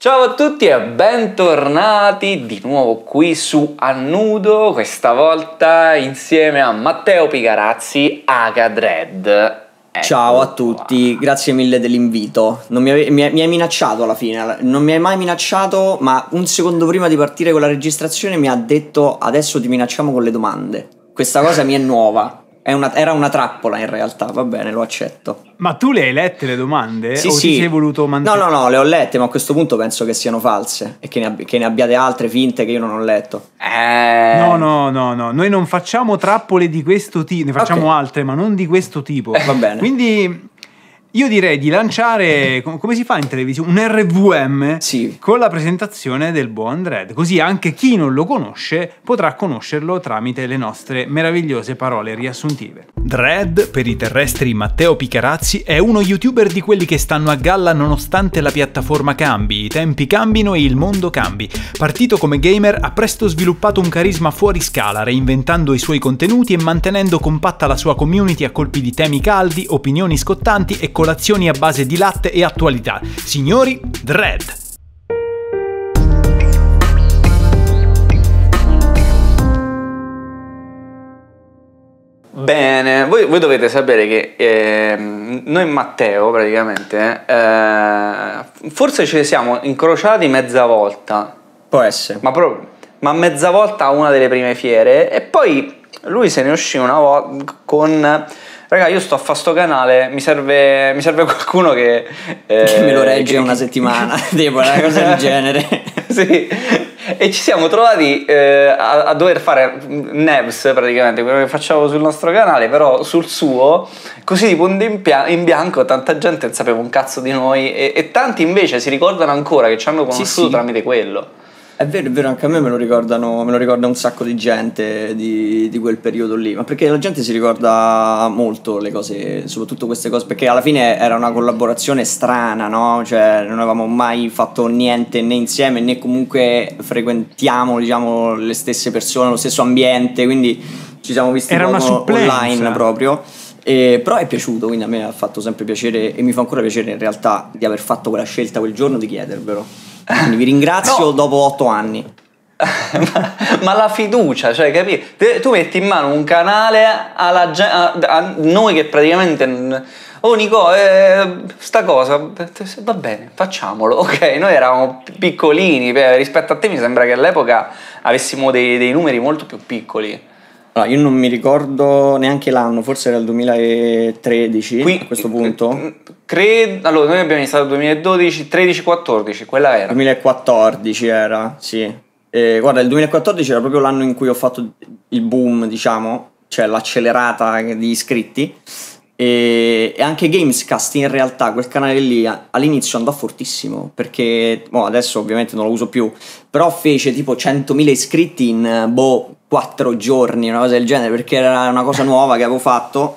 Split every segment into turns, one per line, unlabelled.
Ciao a tutti e bentornati di nuovo qui su Annudo,
questa volta insieme a Matteo Picarazzi, Agadred. Ecco Ciao a tutti, qua. grazie mille dell'invito. Mi, mi, mi, hai minacciato alla fine, non mi hai mai minacciato, ma un secondo prima di partire con la registrazione mi ha detto adesso ti minacciamo con le domande. Questa cosa mi è nuova una, era una trappola in realtà, va bene, lo accetto.
Ma tu le hai lette le domande? Sì, o sì. ti sei
voluto mandare? No, no, no, le ho lette, ma a questo punto penso che siano false e che ne, abbi- che ne abbiate altre finte che io non ho letto.
Eh... No, no, no, no, noi non facciamo trappole di questo tipo, ne facciamo okay. altre, ma non di questo tipo. Eh, va bene. Quindi io direi di lanciare, come si fa in televisione, un RVM sì. con la presentazione del Buon Dread, così anche chi non lo conosce potrà conoscerlo tramite le nostre meravigliose parole riassuntive. Dread, per i terrestri Matteo Picarazzi, è uno youtuber di quelli che stanno a galla nonostante la piattaforma cambi, i tempi cambino e il mondo cambi. Partito come gamer, ha presto sviluppato un carisma fuori scala, reinventando i suoi contenuti e mantenendo compatta la sua community a colpi di temi caldi, opinioni scottanti e colazioni a base di latte e attualità. Signori, Dread!
Bene, voi, voi, dovete sapere che eh, noi Matteo praticamente eh, forse ci siamo incrociati mezza volta. Può essere. Ma, proprio, ma mezza volta a una delle prime fiere e poi lui se ne uscì una volta con raga io sto a fare sto canale, mi serve, mi serve qualcuno che... Eh, che me lo eh, regge che, una settimana,
tipo una cosa del genere. sì,
e ci siamo trovati eh, a, a, dover fare Nevs praticamente, quello che facciamo sul nostro canale, però sul suo, così di punto in, pia- in bianco, tanta gente non sapeva un cazzo di noi e, e, tanti invece si ricordano ancora che ci hanno conosciuto sì, sì.
tramite quello. È vero, è vero, anche a me me lo, ricordano, me lo ricorda un sacco di gente di, di, quel periodo lì, ma perché la gente si ricorda molto le cose, soprattutto queste cose, perché alla fine era una collaborazione strana, no? Cioè non avevamo mai fatto niente né insieme né comunque frequentiamo diciamo, le stesse persone, lo stesso ambiente, quindi ci siamo visti era una online proprio. Eh, però è piaciuto, quindi a me ha fatto sempre piacere e mi fa ancora piacere in realtà di aver fatto quella scelta quel giorno di chiedervelo. Quindi vi ringrazio no. dopo otto anni. ma, ma, la fiducia, cioè,
capito? tu metti in mano un canale alla, a, a noi che praticamente. Oh Nico, eh, sta cosa, va bene, facciamolo. Ok, noi eravamo piccolini, beh, rispetto a te mi sembra che all'epoca avessimo dei, dei numeri molto più
piccoli. Allora, io non mi ricordo neanche l'anno, forse era il 2013 Qui, a questo punto. Eh,
Credo, allora, noi abbiamo iniziato 2012, 13, 14, quella
era. 2014 era, sì. E, guarda, il 2014 era proprio l'anno in cui ho fatto il boom, diciamo, cioè l'accelerata di iscritti. E, e anche Gamescast in realtà, quel canale lì all'inizio andò fortissimo, perché boh, adesso ovviamente non lo uso più, però fece tipo 100.000 iscritti in boh, 4 giorni, una cosa del genere, perché era una cosa nuova che avevo fatto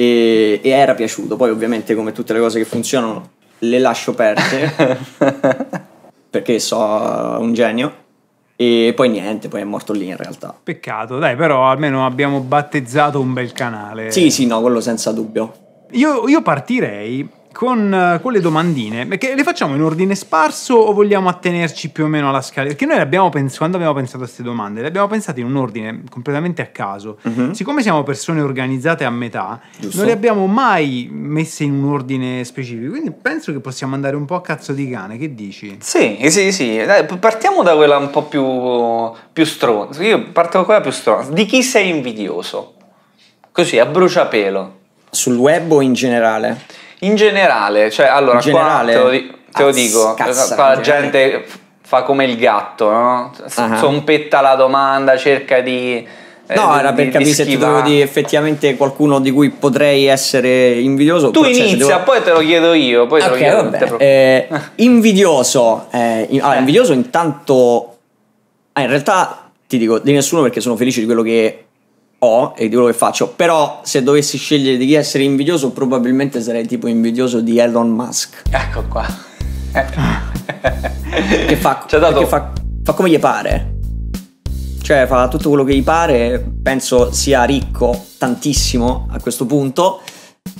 e, e era piaciuto. Poi ovviamente come tutte le cose che funzionano le lascio aperte perché so uh, un genio. E poi niente, poi è morto lì in realtà.
Peccato, dai, però almeno abbiamo battezzato un bel canale. Sì, sì,
no, quello senza dubbio.
Io, io partirei con, eh, con, le domandine, perché le facciamo in ordine sparso o vogliamo attenerci più o meno alla scala? Perché noi abbiamo pens- quando abbiamo pensato a queste domande, le abbiamo pensate in un ordine completamente a caso. Mm-hmm. Siccome siamo persone organizzate a metà, Giusto. non le abbiamo mai messe in un ordine specifico, quindi penso che possiamo andare un po' a cazzo di cane, che dici?
Sì, sì, sì, Dai, partiamo da quella un po' più, più stronza, io parto da quella più stronza, di chi sei invidioso? Così, a bruciapelo. Sul web o in generale? In generale, cioè allora in generale, qua te lo, di- te lo ah, dico, la gente fa come il gatto, no? Uh-huh. Sompetta la domanda, cerca di...
Eh, no, eh, era per capire se ti dovevo di effettivamente qualcuno di cui potrei essere invidioso. Tu cioè, inizia, devo...
poi te lo chiedo io. Poi okay, te lo chiedo,
eh, invidioso. Eh, allora, eh. invidioso intanto... Ah, in realtà ti dico di nessuno perché sono felice di quello che ho e di quello che faccio, però se dovessi scegliere di chi essere invidioso probabilmente sarei tipo invidioso di Elon Musk. Ecco qua. Eh. che fa, dato... fa, fa come gli pare. Cioè fa tutto quello che gli pare, penso sia ricco tantissimo a questo punto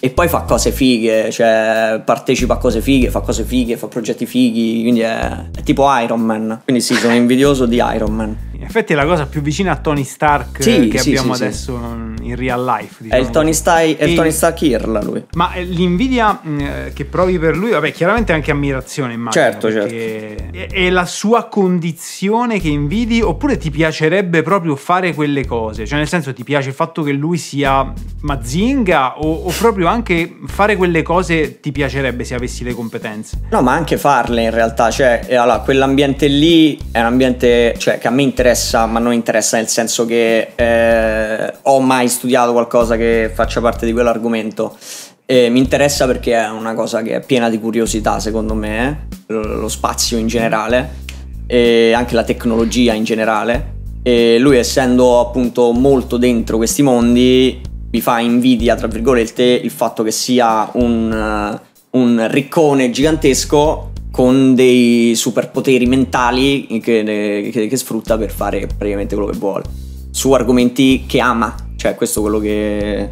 e poi fa cose fighe, cioè partecipa a cose fighe, fa cose fighe, fa progetti fighi, quindi è, è tipo Iron Man. Quindi sì, sono invidioso di Iron Man
effetti è la cosa più vicina a Tony Stark sì, che sì, abbiamo sì, adesso in real life. Diciamo. È, il diciamo Tony,
Stai, è il Tony, Stark Irla lui. Ma
eh, l'invidia mh, mm, eh, che provi per lui, vabbè, chiaramente anche ammirazione immagino. Certo, certo.
È,
è la sua condizione che invidi oppure ti piacerebbe proprio fare quelle cose? Cioè nel senso ti piace il fatto che lui sia mazinga o, o proprio anche fare quelle cose ti piacerebbe se avessi le competenze?
No, ma anche farle in realtà, cioè allora, quell'ambiente lì è un ambiente cioè, che a me interessa interessa, ma non interessa nel senso che eh, ho mai studiato qualcosa che faccia parte di quell'argomento. Eh, mi interessa perché è una cosa che è piena di curiosità, secondo me, eh? lo spazio in generale e anche la tecnologia in generale. E lui, essendo appunto molto dentro questi mondi, mi fa invidia, tra virgolette, il fatto che sia un, eh, un riccone gigantesco con dei superpoteri mentali che, che, che sfrutta per fare praticamente quello che vuole. Su argomenti che ama, cioè questo è quello che,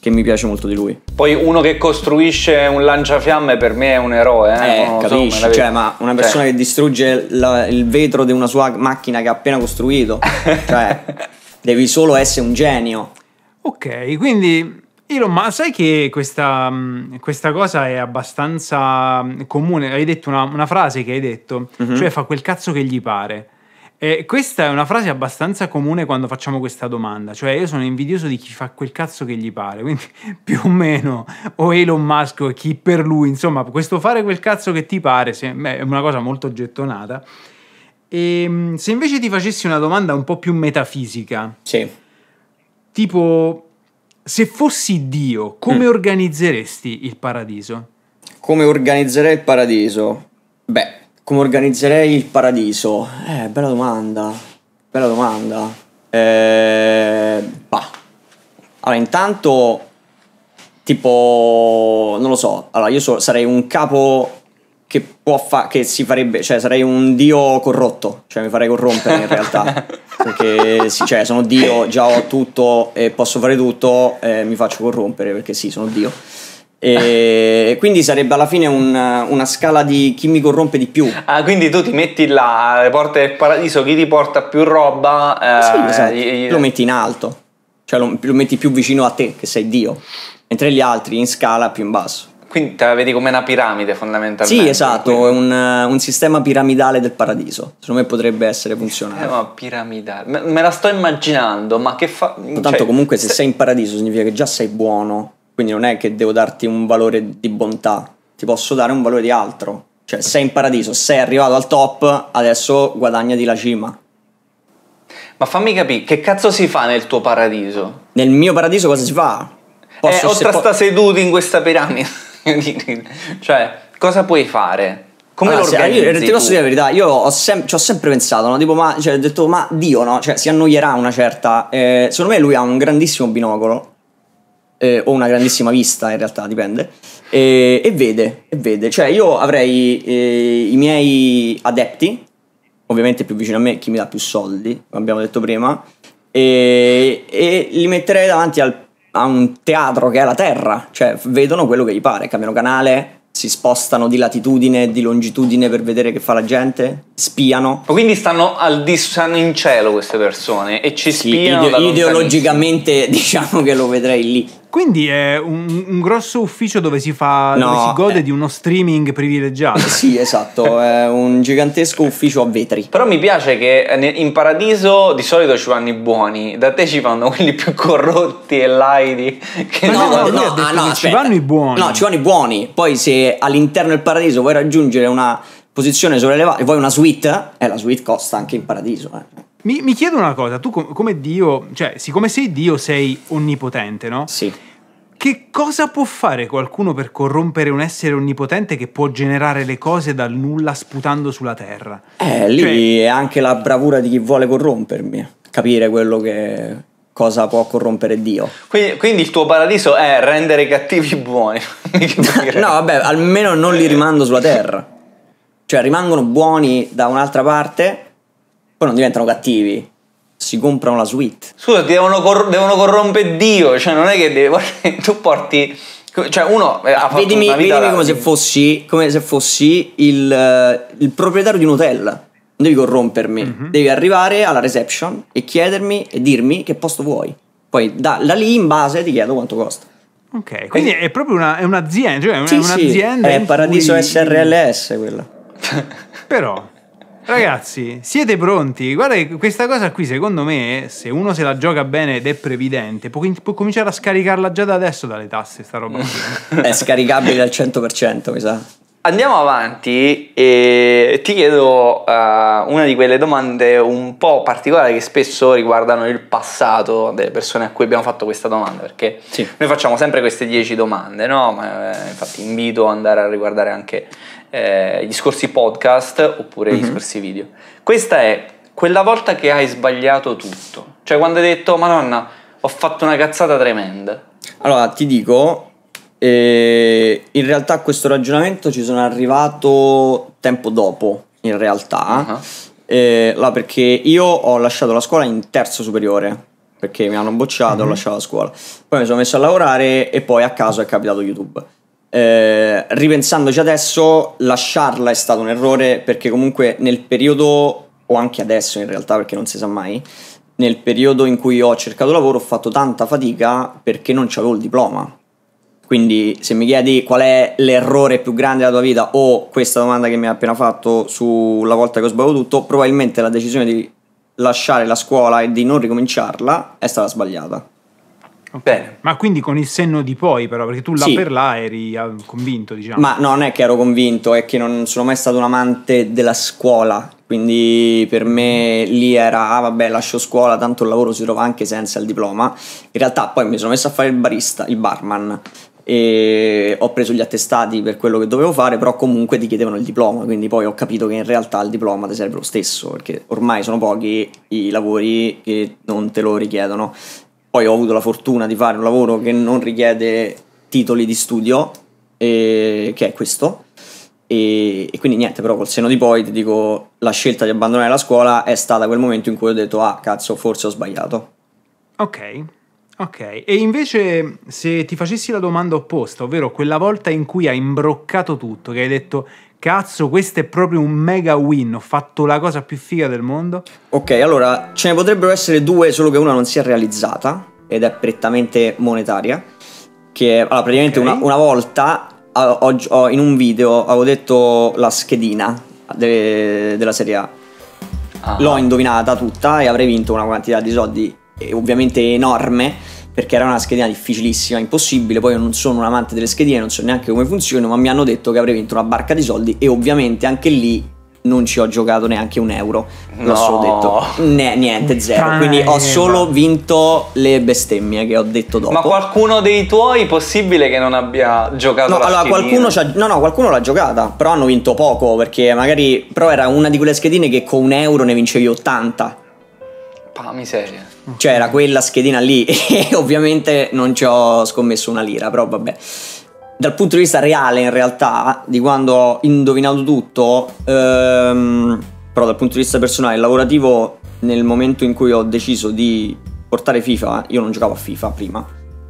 che mi piace molto di lui. Poi uno che
costruisce un lanciafiamme per me è un eroe, eh? eh capisci? So, cioè, ma una persona cioè.
che distrugge la, il vetro di una sua macchina che ha appena costruito, cioè, devi solo essere un genio.
Ok, quindi Elon, ma sai che questa, mm, questa, cosa è abbastanza mm, comune? Hai detto una, una frase che hai detto, mm-hmm. cioè fa quel cazzo che gli pare. E questa è una frase abbastanza comune quando facciamo questa domanda, cioè io sono invidioso di chi fa quel cazzo che gli pare, quindi più o meno o Elon Musk o chi per lui, insomma questo fare quel cazzo che ti pare se, beh, è una cosa molto gettonata. E ehm, se invece ti facessi una domanda un po' più metafisica, sì. tipo se fossi Dio, come mm. organizzeresti il paradiso?
Come organizzerei il paradiso? Beh, come organizzerei il paradiso? Eh, bella domanda. Bella domanda. Eh, bah. Allora, intanto, tipo, non lo so. Allora, io so, sarei un capo che, può fa- che si farebbe, cioè sarei un dio corrotto, cioè mi farei corrompere in realtà, perché sì, cioè, sono dio, già ho tutto e posso fare tutto, eh, mi faccio corrompere perché sì, sono dio. E quindi sarebbe alla fine una, una scala di chi mi corrompe di più. Ah, quindi tu
ti metti là alle porte del paradiso, chi ti porta più roba. Eh, sì, esatto. gli... Lo metti
in alto, cioè lo, lo metti più vicino a te, che sei Dio, mentre gli altri in scala più in basso.
Quindi te la vedi come una piramide fondamentalmente. Sì,
esatto, è un, un, sistema piramidale del paradiso. Secondo me potrebbe essere funzionale. Eh, ma
piramidale. Me, me, la sto immaginando, ma che fa... Tanto cioè, comunque se, se sei
in paradiso significa che già sei buono, quindi non è che devo darti un valore di bontà, ti posso dare un valore di altro. Cioè sei in paradiso, sei arrivato al top, adesso guadagnati la cima. Ma fammi capire, che cazzo si fa nel tuo paradiso? Nel mio paradiso cosa si fa? eh, o tra po- seduti in questa
piramide. cioè, cosa puoi fare? Come allora, lo organizzi? Io, ti posso dire la
verità, io ho sem- ci ho sempre pensato, no? tipo, ma, cioè, ho detto, ma Dio, no? Cioè, si annoierà una certa... Eh, secondo me lui ha un grandissimo binocolo, eh, o una grandissima vista, in realtà, dipende, eh, e vede, e vede. Cioè, io avrei eh, i miei adepti, ovviamente più vicino a me, chi mi dà più soldi, come abbiamo detto prima, e, e li metterei davanti al a un teatro che è la Terra, cioè vedono quello che gli pare, cambiano canale, si spostano di latitudine, di longitudine per vedere che fa la gente,
spiano. Quindi stanno al di stanno in cielo queste persone e ci sì, spiano. Ide-
ideologicamente diciamo che lo vedrei lì.
Quindi è un, un grosso ufficio dove si, fa, no, dove si gode eh. di uno streaming privilegiato. sì,
esatto, è un gigantesco ufficio a vetri. Però mi piace che eh, in paradiso di solito ci vanno i buoni, da te ci vanno quelli più corrotti e laidi. Che no, no, no, ah, no
ci vanno i buoni. No, ci vanno i buoni. Poi se all'interno del paradiso vuoi raggiungere una posizione sollevata e vuoi una suite, eh, la suite costa anche in paradiso. Eh.
Mi, mi chiedo una cosa, tu com- come Dio, cioè siccome sei Dio sei onnipotente, no? Sì. Che cosa può fare qualcuno per corrompere un essere onnipotente che può generare le cose dal nulla sputando sulla terra?
Eh, lì cioè... è anche la bravura di chi vuole corrompermi, capire quello che cosa può corrompere Dio. Quindi, quindi, il tuo paradiso è rendere i cattivi buoni. no, vabbè, almeno non li rimando sulla terra. Cioè rimangono buoni da un'altra parte poi non diventano cattivi. Si comprano la suite. Scusa,
devono, cor- devono corrompere Dio, cioè non è che devi... tu porti... Cioè uno eh, ha fatto vedimi, una vita vedimi come, se
fossi, come se fossi il, eh, il proprietario di un hotel. Non devi corrompermi, mm-hmm. devi arrivare alla reception e chiedermi e dirmi che posto vuoi. Poi da, da lì in base ti chiedo quanto costa.
Ok, quindi è proprio una, è
un'azienda, cioè sì, è un'azienda. Sì, è paradiso cui... SRLS quella. Però
Ragazzi, siete pronti? Guarda, questa cosa qui, secondo me, se uno se la gioca bene ed è previdente, può, può cominciare a scaricarla già da adesso dalle tasse, sta roba
è scaricabile al 100%, mi sa. Andiamo avanti e ti chiedo
uh, una di quelle domande un po' particolari che spesso riguardano il passato delle persone a cui abbiamo fatto questa domanda, perché sì. noi facciamo sempre queste 10 domande, no? Ma, eh, infatti invito ad andare a riguardare anche eh, discorsi podcast oppure mm-hmm. gli video. Questa è quella volta che hai sbagliato tutto. Cioè quando hai detto,
madonna, ho fatto una cazzata tremenda. Allora, ti dico, eh, in realtà questo ragionamento ci sono arrivato tempo dopo, in realtà. Uh-huh. Eh, là perché io ho lasciato la scuola in terzo superiore perché mi hanno bocciato, mm-hmm. ho mhm. lasciato la scuola. Poi mi sono messo a lavorare e poi a caso è capitato YouTube. Eh, ripensandoci adesso, lasciarla è stato un errore perché comunque nel periodo, o anche adesso in realtà perché non si sa mai, nel periodo in cui ho cercato lavoro ho fatto tanta fatica perché non avevo il diploma. Quindi se mi chiedi qual è l'errore più grande della tua vita o questa domanda che mi hai appena fatto sulla volta che ho sbagliato tutto, probabilmente la decisione di lasciare la scuola e di non ricominciarla è stata sbagliata.
Bene. Ma quindi con il senno di poi, però, perché tu là sì. per là eri ah, convinto, diciamo. Ma no, non
è che ero convinto, è che non sono mai stato un amante della scuola. Quindi per me lì era, ah vabbè, lascio scuola, tanto il lavoro si trova anche senza il diploma. In realtà poi mi sono messo a fare il barista, il barman, e ho preso gli attestati per quello che dovevo fare, però comunque ti chiedevano il diploma, quindi poi ho capito che in realtà il diploma ti serve lo stesso, perché ormai sono pochi i lavori che non te lo richiedono poi ho avuto la fortuna di fare un lavoro che non richiede titoli di studio, e, che è questo. E, e, quindi niente, però col seno di poi ti dico, la scelta di abbandonare la scuola è stata quel momento in cui ho detto, ah cazzo, forse ho sbagliato.
Ok, ok. E invece se ti facessi la domanda opposta, ovvero quella volta in cui hai imbroccato tutto, che hai detto Cazzo, questo è proprio un mega win. Ho fatto la cosa più figa del mondo.
Ok, allora ce ne potrebbero essere due, solo che una non si è realizzata ed è prettamente monetaria. Che allora, praticamente okay. una, una, volta ho, ho, in un video avevo detto la schedina de, della serie A. Ah. L'ho indovinata tutta e avrei vinto una quantità di soldi eh, ovviamente enorme perché era una schedina difficilissima, impossibile, poi io non sono un amante delle schedine, non so neanche come funzionano, ma mi hanno detto che avrei vinto una barca di soldi e ovviamente anche lì non ci ho giocato neanche un euro. L'ho no. solo detto. Ne, niente, zero. Prima. Quindi ho solo vinto le bestemmie che ho detto dopo. Ma
qualcuno dei tuoi possibile che non abbia giocato no, la allora, qualcuno
No, no, qualcuno l'ha giocata. Però hanno vinto poco perché magari. Però era una di quelle schedine che con un euro ne vincevi 80.
Pa miseria.
Cioè era quella schedina lì e ovviamente non ci ho scommesso una lira, però vabbè. Dal punto di vista reale, in realtà, di quando ho indovinato tutto, ehm, però dal punto di vista personale e lavorativo, nel momento in cui ho deciso di portare FIFA, io non giocavo a FIFA prima,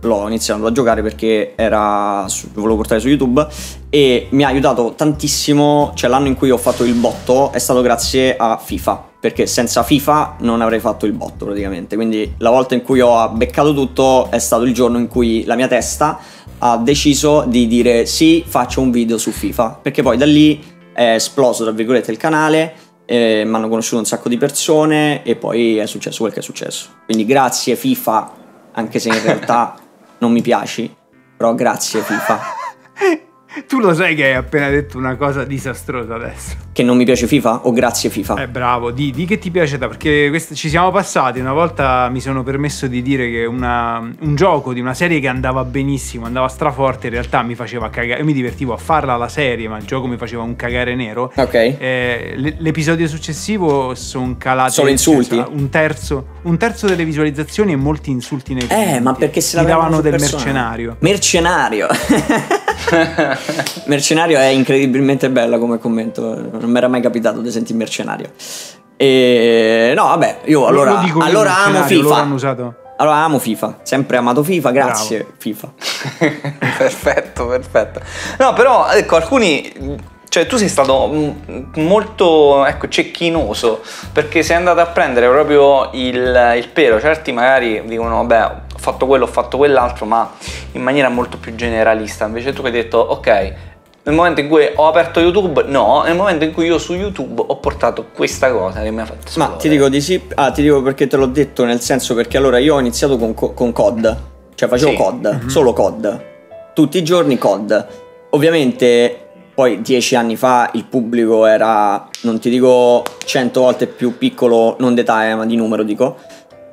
l'ho iniziato a giocare perché era su, volevo portare su YouTube e mi ha aiutato tantissimo, cioè l'anno in cui ho fatto il botto è stato grazie a FIFA, perché senza FIFA non avrei fatto il botto praticamente, quindi la volta in cui ho beccato tutto è stato il giorno in cui la mia testa ha deciso di dire sì, faccio un video su FIFA, perché poi da lì è esploso tra virgolette il canale eh, mi hanno conosciuto un sacco di persone e poi è successo quel che è successo. Quindi grazie FIFA, anche se in realtà non mi piaci, però grazie FIFA.
Tu lo sai che hai appena detto una cosa disastrosa adesso.
Che non mi piace FIFA o grazie FIFA? Eh
bravo, di, di che ti piace da, perché quest- ci siamo passati, una volta mi sono permesso di dire che una, un gioco di una serie che andava benissimo, andava straforte, in realtà mi faceva cagare, io mi divertivo a farla la serie, ma il gioco mi faceva un cagare nero. Ok. Eh, l- l'episodio successivo sono calati... Solo insulti? Cioè, un, terzo, un terzo, delle visualizzazioni e molti insulti nei Eh, ma perché se la davano del personale. mercenario.
Mercenario! mercenario è incredibilmente bella come commento. Non mi era mai capitato di sentire mercenario. E no, vabbè, io allora, io allora amo FIFA. Allora amo FIFA, sempre amato FIFA, grazie Bravo. FIFA. perfetto, perfetto. No, però ecco, alcuni cioè tu sei stato mm, molto ecco,
cecchinoso perché sei andato a prendere proprio il, il pelo. Certi magari dicono, vabbè, fatto quello, ho fatto quell'altro, ma in maniera molto più generalista. Invece tu hai detto, ok, nel momento in cui ho aperto YouTube, no, nel momento in cui io su YouTube ho portato questa cosa che mi ha fatto esplodere. Ma ti
dico di sì, ah, ti dico perché te l'ho detto, nel senso perché allora io ho iniziato con, con COD, cioè facevo sì. COD, mm-hmm. solo COD, tutti i giorni COD. Ovviamente poi dieci anni fa il pubblico era, non ti dico cento volte più piccolo, non d'età eh, ma di numero dico,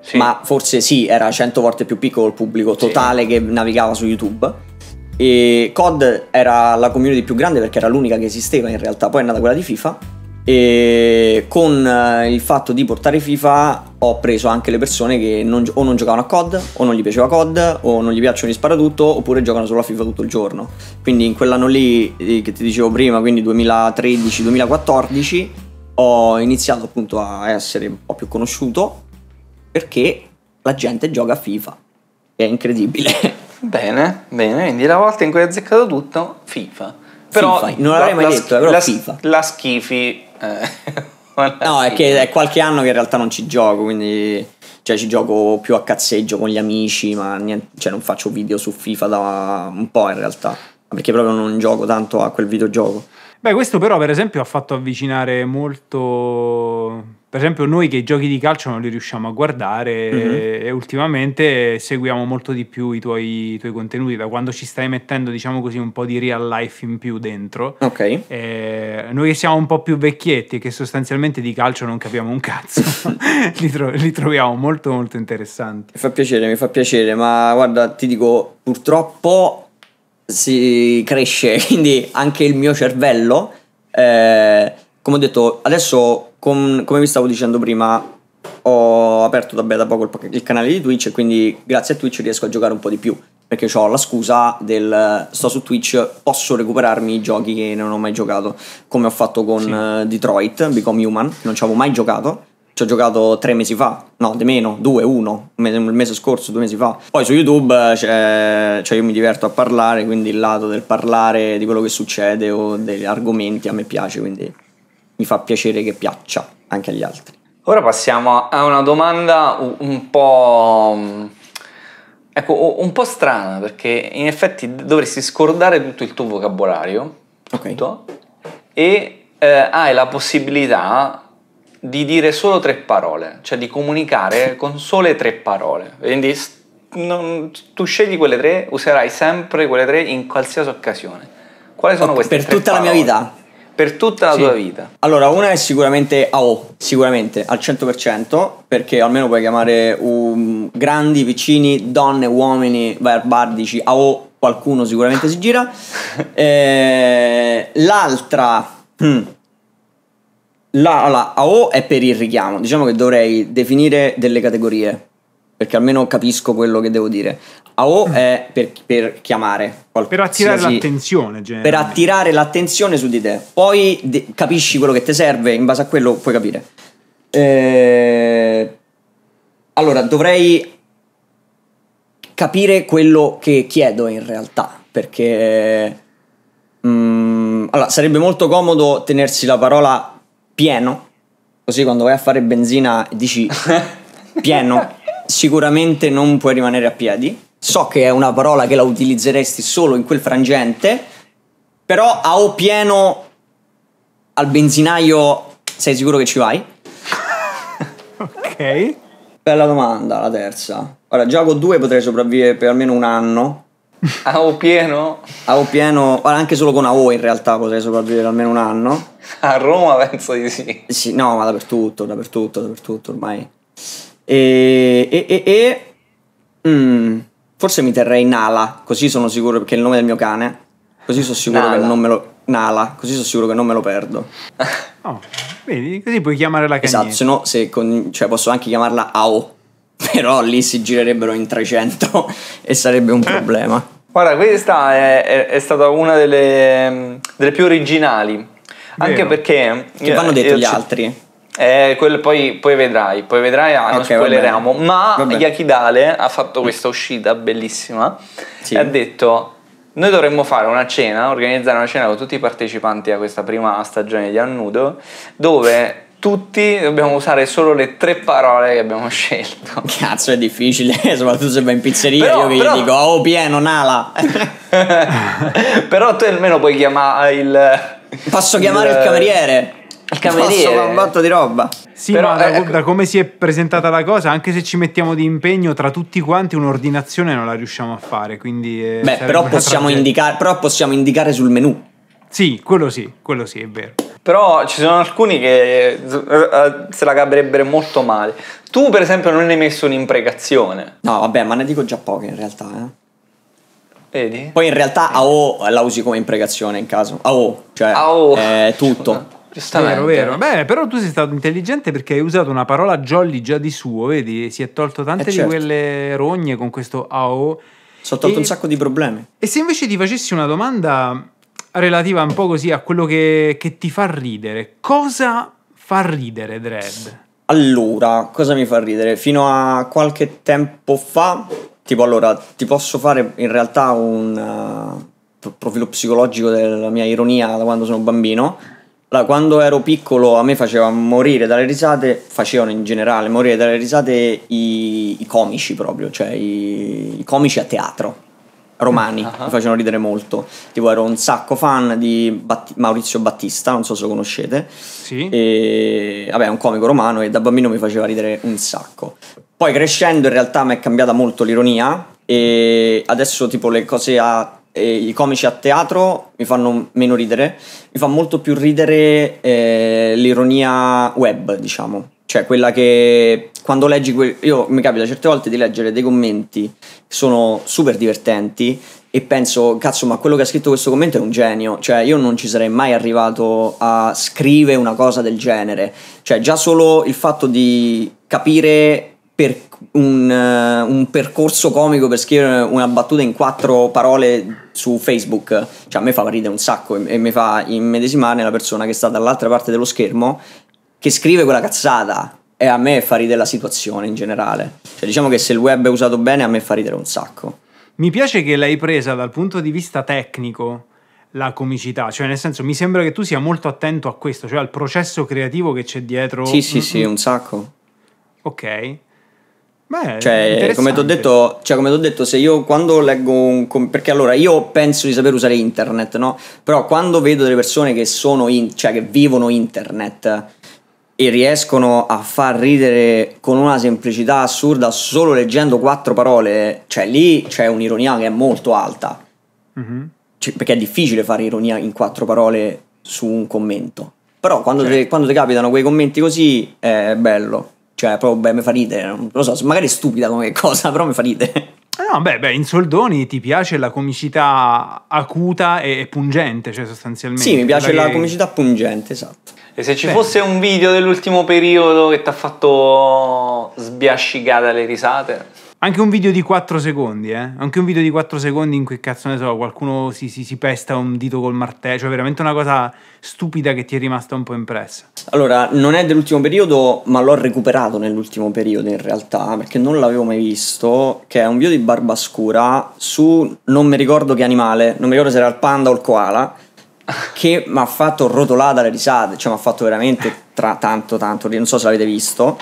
sì. ma forse sì, era 100 volte più piccolo il pubblico totale sì. che navigava su YouTube. E COD era la community più grande perché era l'unica che esisteva in realtà, poi è nata quella di FIFA. E con eh, il fatto di portare FIFA ho preso anche le persone che non, o non giocavano a COD, o non gli piaceva COD, o non gli piacciono gli sparatutto, oppure giocano solo a FIFA tutto il giorno. Quindi in quell'anno lì eh, che ti dicevo prima, quindi 2013-2014, ho iniziato appunto a essere un po' più conosciuto perché la gente gioca a FIFA. È incredibile. Bene, bene, quindi la volta in cui hai azzeccato tutto, FIFA. Però FIFA. non l'avrei mai la, detto, però la, FIFA.
La schifi. Eh.
No, è che è qualche anno che in realtà non ci gioco, quindi cioè, ci gioco più a cazzeggio con gli amici, ma niente, cioè, non faccio video su FIFA da un po' in realtà, perché proprio non gioco tanto a quel videogioco.
Beh, questo però per esempio ha fatto avvicinare molto per esempio noi che i giochi di calcio non li riusciamo a guardare mm-hmm. e ultimamente seguiamo molto di più i tuoi, i tuoi, contenuti da quando ci stai mettendo diciamo così un po' di real life in più dentro ok eh, noi che siamo un po' più vecchietti e che sostanzialmente di calcio non capiamo un cazzo li, tro- li, troviamo molto molto interessanti
mi fa piacere mi fa piacere ma guarda ti dico purtroppo si cresce quindi anche il mio cervello eh, come ho detto adesso com- come vi stavo dicendo prima, ho aperto vabbè, da poco il, il, canale di Twitch e quindi grazie a Twitch riesco a giocare un po' di più perché ho la scusa del sto su Twitch, posso recuperarmi i giochi che non ho mai giocato, come ho fatto con sì. Eh, Detroit, Become Human, che non ci avevo mai giocato. Ci ho giocato tre mesi fa, no, di meno, due, uno, il mese scorso, due mesi fa. Poi su YouTube c'è, cioè io mi diverto a parlare, quindi il lato del parlare di quello che succede o degli argomenti a me piace, quindi mi fa piacere che piaccia anche agli altri.
Ora passiamo a una domanda un po'... Mm, ecco, un po' strana perché in effetti dovresti scordare tutto il tuo vocabolario okay. tutto, e eh, hai la possibilità di dire solo tre parole, cioè di comunicare con sole tre parole. Quindi non, tu scegli quelle tre, userai sempre quelle tre in qualsiasi occasione.
Quali sono queste per tre? Per tutta parole? la mia vita per tutta la sì. tua vita? Allora, una è sicuramente AO, sicuramente al 100%, perché almeno puoi chiamare um, grandi, vicini, donne, uomini, barbardici, AO, qualcuno sicuramente si gira. eh, l'altra... Hmm, la, la AO è per il richiamo, diciamo che dovrei definire delle categorie, perché almeno capisco quello che devo dire. AO è per, per chiamare Per attirare
l'attenzione Per attirare
l'attenzione su di te Poi de- capisci quello che ti serve In base a quello puoi capire eh, Allora dovrei Capire quello che chiedo in realtà Perché mm, Allora sarebbe molto comodo Tenersi la parola pieno Così quando vai a fare benzina Dici pieno Sicuramente non puoi rimanere a piedi so che è una parola che la utilizzeresti solo in quel frangente, però a O pieno al benzinaio sei sicuro che ci vai? ok. Bella domanda, la terza. Ora, già con due potrei sopravvivere per almeno un anno. A O pieno? A O pieno, anche solo con A O in realtà potrei sopravvivere almeno un anno. A Roma penso di sì. Sì, no, ma dappertutto, dappertutto, dappertutto ormai. E... e, e, e... Mm. Forse mi terrei Nala, così sono sicuro perché è il nome del mio cane. Così sono sicuro Nala. che non me lo. Nala, così sono sicuro che non me lo perdo. Oh, vedi, così puoi chiamare la esatto, cagnetta. Esatto, se no, se con, cioè posso anche chiamarla AO. Però lì si girerebbero in 300 e sarebbe un problema.
Guarda, questa è, è, è stata una delle, mm, delle più originali. Anche perché. Che vanno eh, detto gli altri. Eh, poi, poi, vedrai, poi vedrai, ah, non okay, spoileriamo. Ma Yakidale ha fatto questa uscita bellissima sì. e ha detto noi dovremmo fare una cena, organizzare una cena con tutti i partecipanti a questa prima stagione di Annudo dove
tutti dobbiamo usare solo le tre parole che abbiamo scelto. Cazzo, è difficile, soprattutto se vai in pizzeria. Però, io vi però... dico, oh, pieno, nala. però tu almeno puoi chiamare il. Posso chiamare il, il cameriere? cameriere. Posso un botto
di roba.
Sì, Però, ma da, ecco. da, come si è presentata la cosa, anche se ci mettiamo di impegno tra tutti quanti, un'ordinazione non la riusciamo a fare. Quindi eh, Beh, però possiamo, indicare,
però possiamo indicare sul menu. Sì, quello sì, quello sì, è vero.
Però ci sono alcuni che eh, eh, se la caverebbero molto male. Tu, per esempio, non hai messo un'imprecazione.
No, vabbè, ma ne dico già poche in realtà, eh. Vedi? Poi in realtà AO la usi come imprecazione in caso. AO, cioè AO. è eh, tutto. Giustamente. Vero,
vero. Beh, però tu sei stato intelligente perché hai usato una parola jolly già di suo, vedi? Si è tolto tante eh certo. di quelle rogne con questo AO. Si è tolto e... un sacco di problemi. E se invece ti facessi una domanda relativa un po' così a quello che, che ti fa ridere, cosa fa ridere Dread?
Allora, cosa mi fa ridere? Fino a qualche tempo fa, tipo allora, ti posso fare in realtà un uh, profilo psicologico della mia ironia da quando sono bambino allora, quando ero piccolo a me faceva morire dalle risate, facevano in generale morire dalle risate i, i comici proprio, cioè i, i, comici a teatro. Romani uh-huh. mi facevano ridere molto. Tipo, ero un sacco fan di Bat- Maurizio Battista, non so se lo conoscete. Sì. E, vabbè, è un comico romano e da bambino mi faceva ridere un sacco. Poi crescendo in realtà mi è cambiata molto l'ironia e adesso tipo le cose a eh, i comici a teatro mi fanno meno ridere, mi fa molto più ridere eh, l'ironia web, diciamo. Cioè, quella che quando leggi. Que- io mi capita certe volte di leggere dei commenti che sono super divertenti e penso, cazzo, ma quello che ha scritto questo commento è un genio. Cioè, io non ci sarei mai arrivato a scrivere una cosa del genere. Cioè, già solo il fatto di capire per un, uh, un, percorso comico per scrivere una battuta in quattro parole su Facebook, cioè a me fa ridere un sacco e, e mi fa immedesimare la persona che sta dall'altra parte dello schermo che scrive quella cazzata e a me fa ridere la situazione in generale. Cioè diciamo che se il web è usato bene a me fa ridere un sacco.
Mi piace che l'hai presa dal punto di vista tecnico la comicità, cioè nel senso mi sembra che tu sia molto attento a questo, cioè al processo creativo che c'è dietro.
Sì, sì, sì, un sacco. Ok. Beh, cioè, come ti ho detto, cioè, detto, se io quando leggo un com- perché allora io penso di saper usare internet, no? Però quando vedo delle persone che sono in- cioè che vivono internet e riescono a far ridere con una semplicità assurda solo leggendo quattro parole, cioè lì c'è un'ironia che è molto alta. Mm-hmm. Cioè, perché è difficile fare ironia in quattro parole su un commento. Però quando, certo. te, quando ti capitano quei commenti così è bello. Cioè, proprio beh, mi fa ridere. Non lo so, magari è stupida come cosa, però mi fa ridere.
Ah, no, beh, beh, in soldoni ti piace la comicità acuta e pungente, cioè sostanzialmente. Sì, mi piace la, che... comicità
pungente, esatto. E se ci beh. fosse un video
dell'ultimo periodo che ti ha fatto sbiascicare le risate?
Anche un video di 4 secondi, eh? Anche un video di 4 secondi in cui cazzo ne so, qualcuno si, si, si pesta un dito col martello, cioè veramente una cosa stupida che ti è rimasta un po' impressa.
Allora, non è dell'ultimo periodo, ma l'ho recuperato nell'ultimo periodo in realtà, perché non l'avevo mai visto, che è un video di barba scura su non mi ricordo che animale, non mi ricordo se era il panda o il koala, che mi ha fatto rotolare dalle risate, cioè mi ha fatto veramente tra tanto tanto, non so se l'avete visto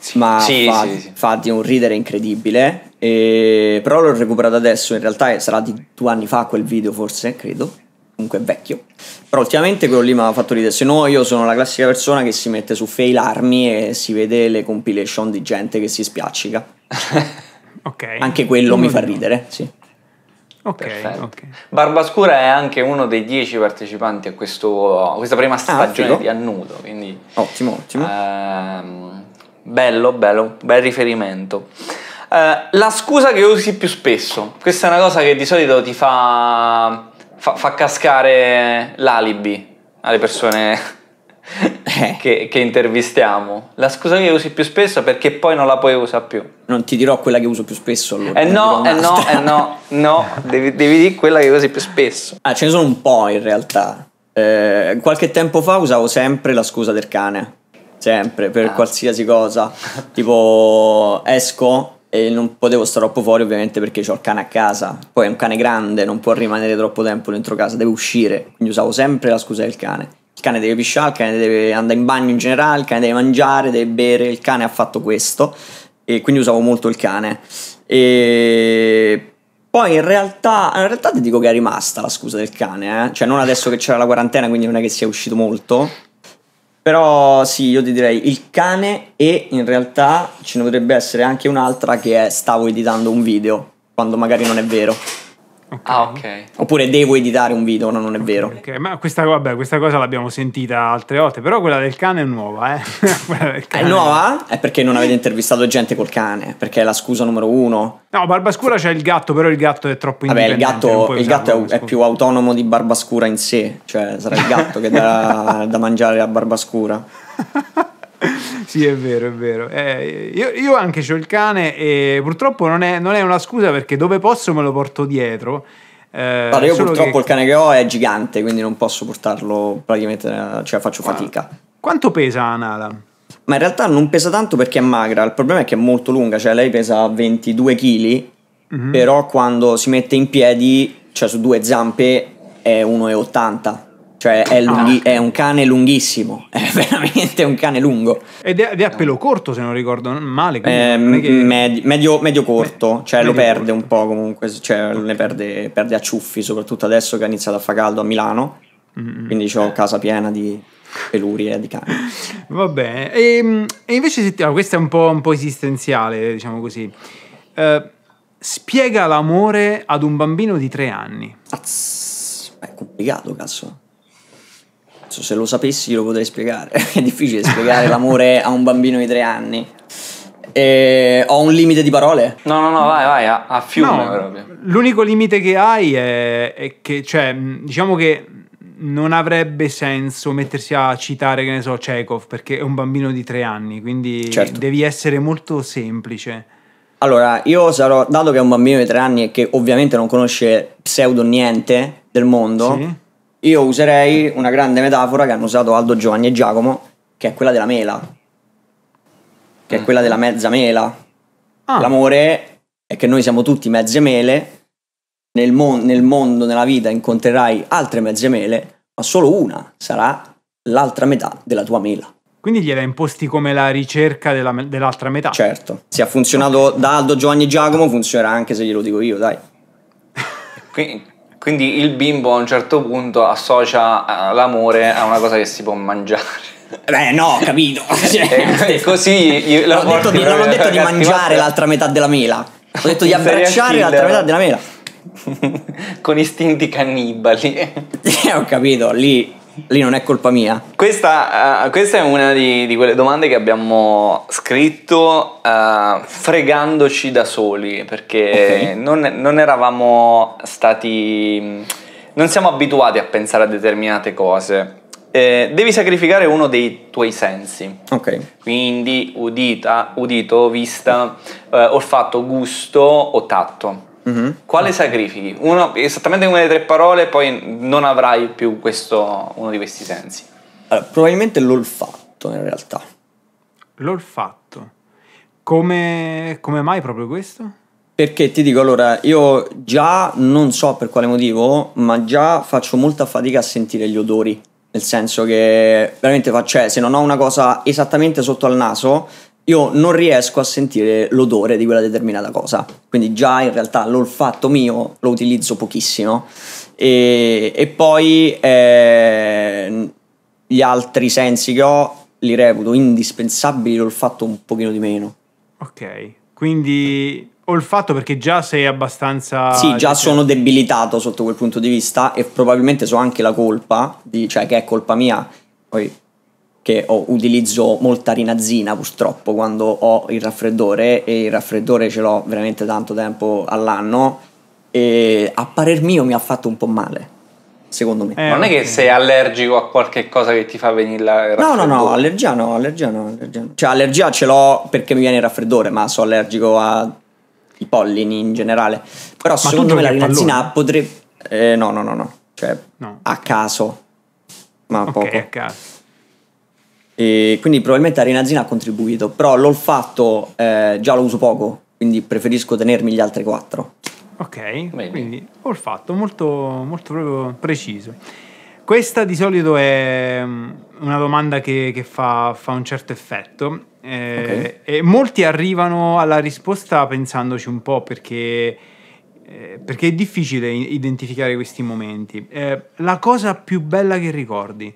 sì, ma sì, fa, sì, fa, di un ridere incredibile. E... Però l'ho recuperato adesso, in realtà sarà di due anni fa quel video forse, credo. Comunque è vecchio. Però ultimamente quello lì mi ha fatto ridere. Se no io sono la classica persona che si mette su fail army e si vede le compilation di gente che si spiaccica.
ok. Anche quello Uno mi fa
ridere, sì. Okay, ok,
Barbascura è anche uno dei dieci partecipanti a, questo, a questa prima ah, stagione ah, di Annudo. Quindi,
ottimo, ottimo.
Ehm, Bello, bello, bel riferimento. Eh, la scusa che usi più spesso, questa è una cosa che di solito ti fa, fa, fa cascare l'alibi alle persone eh. che, che, intervistiamo. La scusa che usi più spesso perché poi non la puoi usare più. Non ti dirò quella che uso più spesso
allora. Eh no, eh no, eh no, no, devi, devi dire quella che usi più spesso. Ah, ce ne sono un po' in realtà. Eh, qualche tempo fa usavo sempre la scusa del cane sempre per ah. qualsiasi cosa. tipo esco e non potevo stare troppo fuori ovviamente perché ho il cane a casa. Poi è un cane grande, non può rimanere troppo tempo dentro casa, deve uscire. Quindi usavo sempre la scusa del cane. Il cane deve pisciare, il cane deve andare in bagno in generale, il cane deve mangiare, deve bere, il cane ha fatto questo. E quindi usavo molto il cane. E poi in realtà, in realtà ti dico che è rimasta la scusa del cane, eh? cioè non adesso che c'era la quarantena, quindi non è che sia uscito molto, però sì, io ti direi il cane e in realtà ce ne potrebbe essere anche un'altra che è stavo editando un video, quando magari non è vero. Okay. Ah, ok. Oppure devo editare un video, no, non è vero.
Okay. Ma questa, vabbè, questa, cosa l'abbiamo sentita altre volte, però quella del cane è nuova, eh?
cane. È nuova? È perché non avete intervistato gente col cane, perché è la scusa numero uno.
No, Barbascura c'è il gatto, però il gatto è troppo vabbè, indipendente. Vabbè, il gatto,
il gatto è, è, più autonomo di Barbascura in sé, cioè sarà il gatto che darà da mangiare a Barbascura
sì, è vero, è vero. Eh, io, io, anche ho il cane e purtroppo non è, non è, una scusa perché dove posso me lo porto dietro. Eh, Guarda, io purtroppo che... il cane che ho è
gigante, quindi non posso portarlo praticamente, cioè faccio fatica.
Quanto pesa Anala?
Ma in realtà non pesa tanto perché è magra, il problema è che è molto lunga, cioè lei pesa 22 kg, mm-hmm. però quando si mette in piedi, cioè su due zampe, è 1,80 cioè è, ah, lunghi- è, un cane lunghissimo, è veramente un cane lungo.
Ed è, ed è a pelo corto se non ricordo male. Eh, che...
Mm, medio, medio, corto, me- cioè medio lo perde corto. un po' comunque, cioè ne perde, perde, a ciuffi, soprattutto adesso che ha iniziato a fare caldo a Milano. Mm-hmm. Quindi ho eh. casa piena di pelurie di cane.
Va bene, e, ehm, e invece allora, questa è un po', un po', esistenziale, diciamo così. Uh, spiega l'amore ad un bambino di tre anni. Azz, è
complicato, cazzo. Cazzo, se lo sapessi lo potrei spiegare. È difficile spiegare l'amore a un bambino di tre anni. E ho un limite di parole? No, no, no, vai, vai, a, a fiume no,
L'unico limite che hai è, è, che, cioè, diciamo che non avrebbe senso mettersi a citare, che ne so, Chekhov, perché è un bambino di tre anni, quindi certo. devi essere molto semplice.
Allora, io sarò, dato che è un bambino di tre anni e che ovviamente non conosce pseudo niente del mondo, sì. Io userei una grande metafora che hanno usato Aldo, Giovanni e Giacomo, che è quella della mela, che è quella della mezza mela. Ah. L'amore è che noi siamo tutti mezze mele, nel, mon- nel mondo, nella vita incontrerai altre mezze mele, ma solo una sarà l'altra metà della tua mela.
Quindi gliela imposti come la ricerca della me- dell'altra metà.
Certo, se ha funzionato da Aldo, Giovanni e Giacomo funzionerà anche se glielo dico io, dai. Quindi, quindi il bimbo a un certo
punto associa eh, l'amore a una cosa che si può mangiare. Beh, no, capito.
Cioè,
così la non detto, di, non ho detto di mangiare l'altra
metà della mela,
ho detto di abbracciare l'altra metà
della mela. Con istinti cannibali. Eh, ho capito, lì lì non è colpa mia. Questa, uh, questa è una di, di, quelle
domande che abbiamo scritto uh, fregandoci da soli, perché okay. non, non, eravamo stati... non siamo abituati a pensare a determinate cose. Eh, devi sacrificare uno dei tuoi sensi. Okay. Quindi udita, udito, vista, eh, olfatto, gusto o tatto. Mm-hmm. Quale sacrifichi? Uno, esattamente come le tre parole, poi non avrai più questo, uno di questi sensi.
Allora, probabilmente l'olfatto in realtà. L'olfatto.
Come, come mai proprio questo?
Perché ti dico, allora, io già non so per quale motivo, ma già faccio molta fatica a sentire gli odori. Nel senso che veramente faccio, cioè, se non ho una cosa esattamente sotto al naso, io non riesco a sentire l'odore di quella determinata cosa. Quindi già in realtà l'olfatto mio lo utilizzo pochissimo. E, e poi eh, gli altri sensi che ho li reputo indispensabili, l'olfatto un pochino di meno. Ok,
quindi olfatto perché già sei abbastanza... Sì, già cioè, sono
debilitato sotto quel punto di vista e probabilmente so anche la colpa, di, cioè che è colpa mia. Poi che oh, utilizzo molta rinazzina purtroppo quando ho il raffreddore e il raffreddore ce l'ho veramente tanto tempo all'anno e a parer mio mi ha fatto un po' male secondo me. Eh, non è che
sei allergico a qualche cosa che ti fa venire la No, no, no,
allergia no, allergia no, allergia no. Cioè allergia ce l'ho perché mi viene il raffreddore, ma sono allergico ai pollini in generale. Però ma secondo me la rinazzina potrebbe... Eh, no, no, no, no. Cioè, no. a caso. Ma okay, poco. a caso. E quindi probabilmente Arinazina ha contribuito, però l'olfatto eh, già lo uso poco, quindi preferisco tenermi gli altri quattro.
Ok, Bene. quindi fatto molto, molto preciso. Questa di solito è mm, una domanda che, che fa, fa, un certo effetto eh, okay. e molti arrivano alla risposta pensandoci un po' perché eh, perché è difficile identificare questi momenti. Eh, la cosa più bella che ricordi?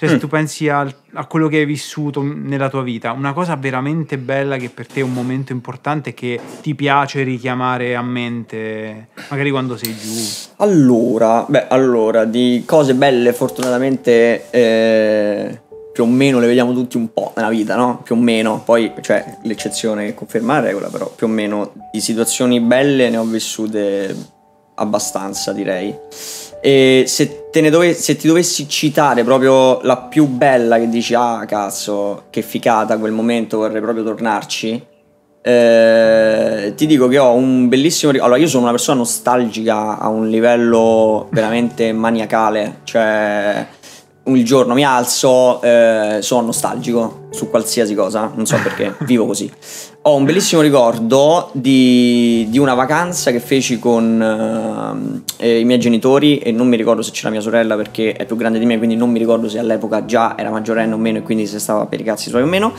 Cioè, mm. se tu pensi al, a quello che hai vissuto nella tua vita, una cosa veramente bella che per te è un momento importante che ti piace richiamare a mente, magari quando sei giù.
Allora, beh, allora, di cose belle fortunatamente... Eh più o meno le vediamo tutti un po' nella vita, no? Più o meno, poi cioè, l'eccezione che conferma la regola, però più o meno di situazioni belle ne ho vissute abbastanza, direi. E se, dove, se, ti dovessi citare proprio la più bella che dici, ah cazzo, che ficata quel momento, vorrei proprio tornarci. Eh, ti dico che ho un bellissimo ricordo. Allora, io sono una persona nostalgica a un livello veramente maniacale. Cioè, il giorno mi alzo, eh, sono nostalgico su qualsiasi cosa, non so perché, vivo così. Ho un bellissimo ricordo di, di una vacanza che feci con eh, eh, i miei genitori e non mi ricordo se c'era mia sorella perché è più grande di me, quindi non mi ricordo se all'epoca già era maggiorenne o meno e quindi se stava per i cazzi suoi o meno.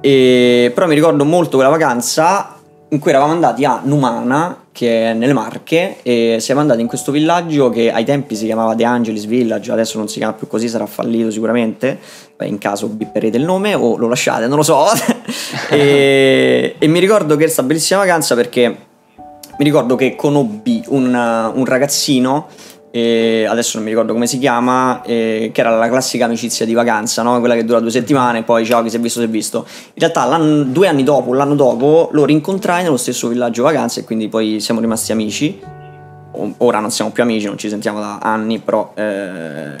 E, però mi ricordo molto quella vacanza in cui eravamo andati a Numana, che è nelle Marche, e siamo andati in questo villaggio che ai tempi si chiamava De Angelis Village, adesso non si chiama più così, sarà fallito sicuramente, Beh, in caso bipperete il nome o lo lasciate, non lo so. e, e, mi ricordo che è stata bellissima vacanza perché mi ricordo che conobbi un, un ragazzino eh, adesso non mi ricordo come si chiama, eh, che era la classica amicizia di vacanza, no? quella che dura due settimane e poi ciao chi si è visto si è visto. In realtà due anni dopo, l'anno dopo, lo rincontrai nello stesso villaggio vacanze e quindi poi siamo rimasti amici. Ora non siamo più amici, non ci sentiamo da anni, però eh,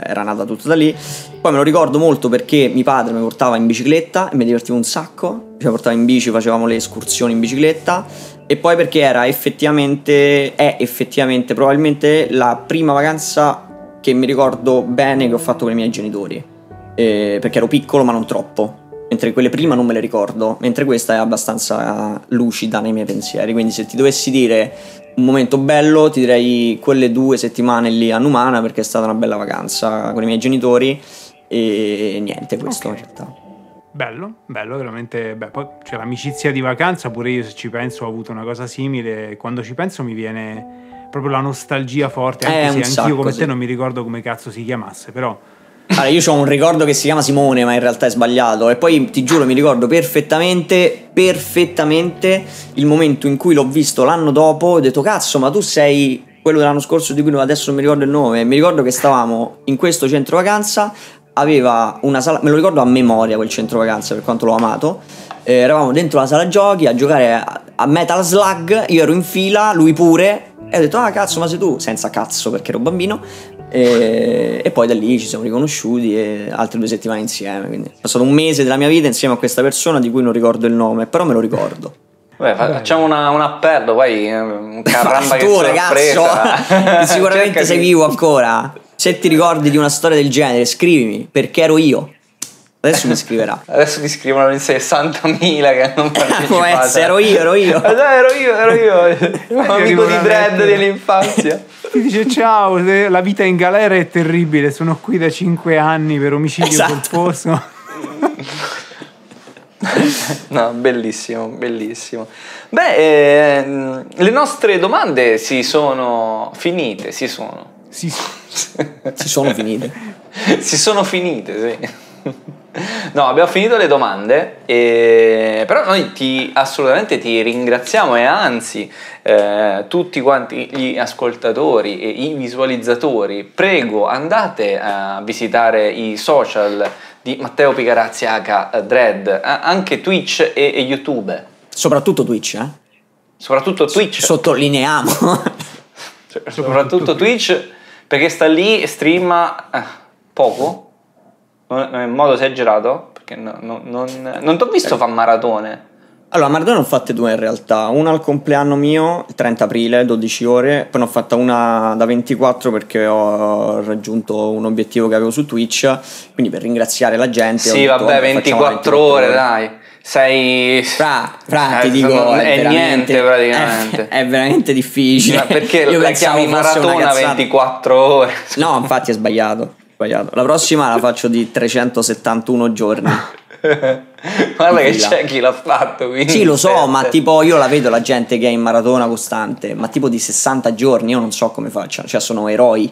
era nata tutto da lì. Poi me lo ricordo molto perché mio padre mi portava in bicicletta e mi divertivo un sacco. Mi portava in bici, facevamo le escursioni in bicicletta e poi perché era effettivamente, è effettivamente probabilmente la prima vacanza che mi ricordo bene che ho fatto con i miei genitori, eh, perché ero piccolo ma non troppo, mentre quelle prima non me le ricordo, mentre questa è abbastanza lucida nei miei pensieri, quindi se ti dovessi dire un momento bello ti direi quelle due settimane lì a Numana perché è stata una bella vacanza con i miei genitori e niente questo okay. in realtà.
Bello, bello, veramente. Beh, poi c'è cioè, l'amicizia di vacanza, pure io se ci penso ho avuto una cosa simile. Quando ci penso mi viene proprio la nostalgia forte, eh, anche eh, se anch'io come sì. te non mi ricordo come cazzo si chiamasse, però.
Allora, io ho un ricordo che si chiama Simone, ma in realtà è sbagliato. E poi ti giuro, mi ricordo perfettamente, perfettamente il momento in cui l'ho visto l'anno dopo. Ho detto, cazzo, ma tu sei quello dell'anno scorso di cui adesso non mi ricordo il nome. Mi ricordo che stavamo in questo centro vacanza, aveva una sala, me lo ricordo a memoria quel centro vacanze per quanto l'ho amato. Eh, eravamo dentro la sala giochi a giocare a, Metal Slug, io ero in fila, lui pure, e ho detto ah cazzo ma sei tu, senza cazzo perché ero bambino, e, e poi da lì ci siamo riconosciuti e altre due settimane insieme, quindi è passato un mese della mia vita insieme a questa persona di cui non ricordo il nome, però me lo ricordo.
Beh, facciamo una, un appello,
poi eh, un caramba tu, che sorpresa. ragazzo, sicuramente sei vivo ancora. Se ti ricordi di una storia del genere, scrivimi, perché ero io. Adesso mi scriverà. Adesso mi scrivono
in 60.000 che hanno partecipato. Può essere, ero io, ero io. no, eh, ero io, ero io. Un amico di Dread dell'infanzia.
Ti dice ciao, la vita in galera è terribile, sono qui da 5 anni per omicidio esatto. colposo.
no, bellissimo, bellissimo. Beh, ehm, le nostre domande si sono finite, si sono.
Si sono. Si sono finite.
si sono finite, sì. No, abbiamo finito le domande, e... però noi ti, assolutamente ti ringraziamo e anzi eh, tutti quanti gli ascoltatori e i visualizzatori, prego andate a visitare i social di Matteo Picarazzi H. Dread, anche Twitch e, e YouTube.
Soprattutto Twitch, eh?
Soprattutto Twitch. S- sottolineiamo. soprattutto, soprattutto Twitch perché sta lì e streama eh, poco, in modo esagerato, perché no, no, non, non ti ho visto fare maratone.
Allora, maratone ne ho fatte due in realtà, una al compleanno mio, il 30 aprile, 12 ore, poi ne ho fatta una da 24 perché ho raggiunto un obiettivo che avevo su Twitch, quindi per ringraziare la gente. Sì, vabbè, 24, 24 ore, ore, dai
sei... Fra, fra ti eh, dico... È, è niente praticamente.
È, è veramente difficile. Ma perché Io la chiami maratona 24 ore? No, infatti è sbagliato. sbagliato. La prossima la faccio di 371 giorni.
Guarda che c'è chi l'ha fatto. Quindi. Sì, lo so, cioè, ma cioè. tipo
io la vedo la gente che è in maratona costante, ma tipo di 60 giorni io non so come faccia, cioè sono eroi.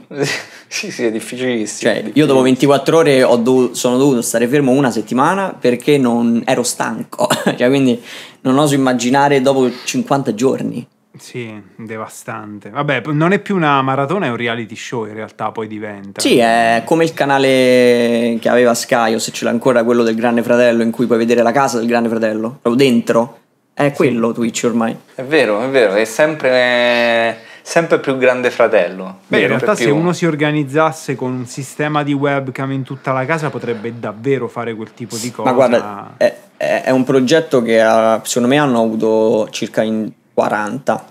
Sì, sì, è difficilissimo. Cioè, io dopo 24 ore dovuto, sono dovuto stare fermo una settimana perché non ero stanco. cioè, quindi non oso immaginare dopo 50 giorni.
Sì, devastante. Vabbè, non è più una maratona, è un reality show in realtà, poi diventa.
Sì, è come il canale che aveva Sky, o se ce l'ha ancora, quello del Grande Fratello, in cui puoi vedere la casa del Grande Fratello, proprio dentro. È quello sì. Twitch ormai.
È vero, è vero, è sempre sempre più grande fratello. Beh, in realtà più... se uno
si organizzasse con un sistema di webcam in tutta la casa potrebbe davvero fare quel tipo di cosa. Ma guarda,
è, è un progetto che ha, secondo me hanno avuto circa in 40.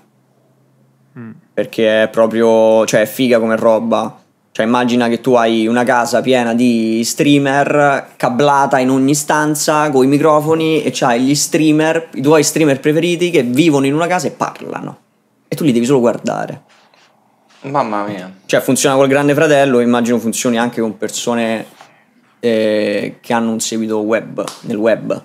Mm. Perché è proprio, cioè è figa come roba. Cioè immagina che tu hai una casa piena di streamer cablata in ogni stanza con i microfoni e c'hai gli streamer, i tuoi streamer preferiti che vivono in una casa e parlano e tu li devi solo guardare. Mamma mia. Cioè funziona col Grande Fratello, immagino funzioni anche con persone eh, che hanno un seguito web, nel web.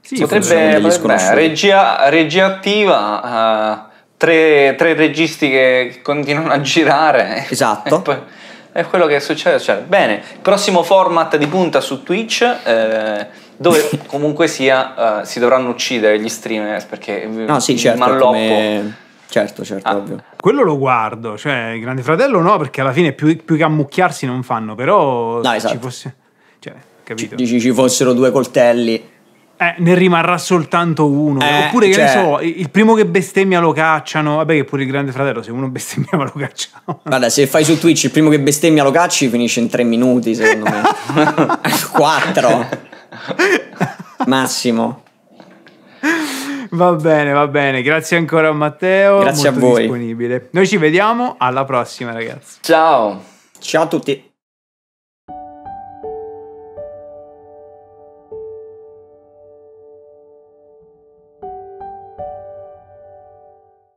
Sì, potrebbe, potrebbe
regia, regia, attiva, uh, tre, tre, registi che continuano a girare. Esatto. Poi, è quello che succede. Cioè, bene, prossimo format di punta su Twitch. Eh, dove comunque sia uh, si dovranno uccidere gli streamer perché no, sì, certo, malloppo...
Come... Certo, certo, ah. ovvio.
Quello lo guardo, cioè il Grande Fratello no, perché alla fine più, più che ammucchiarsi non fanno, però no, esatto. ci fosse...
Cioè, capito? Dici ci fossero due coltelli...
Eh, ne rimarrà soltanto uno. Eh, Oppure, che cioè... ne so, il primo che bestemmia lo cacciano. Vabbè, che pure il grande fratello, se uno bestemmiava lo cacciano.
Guarda, se fai su Twitch il primo che bestemmia lo cacci, finisce in tre minuti, secondo me. Quattro. Massimo.
Va bene, va bene. Grazie ancora a Matteo. Grazie a voi.
Disponibile.
Noi ci vediamo alla prossima, ragazzi. Ciao.
Ciao a tutti.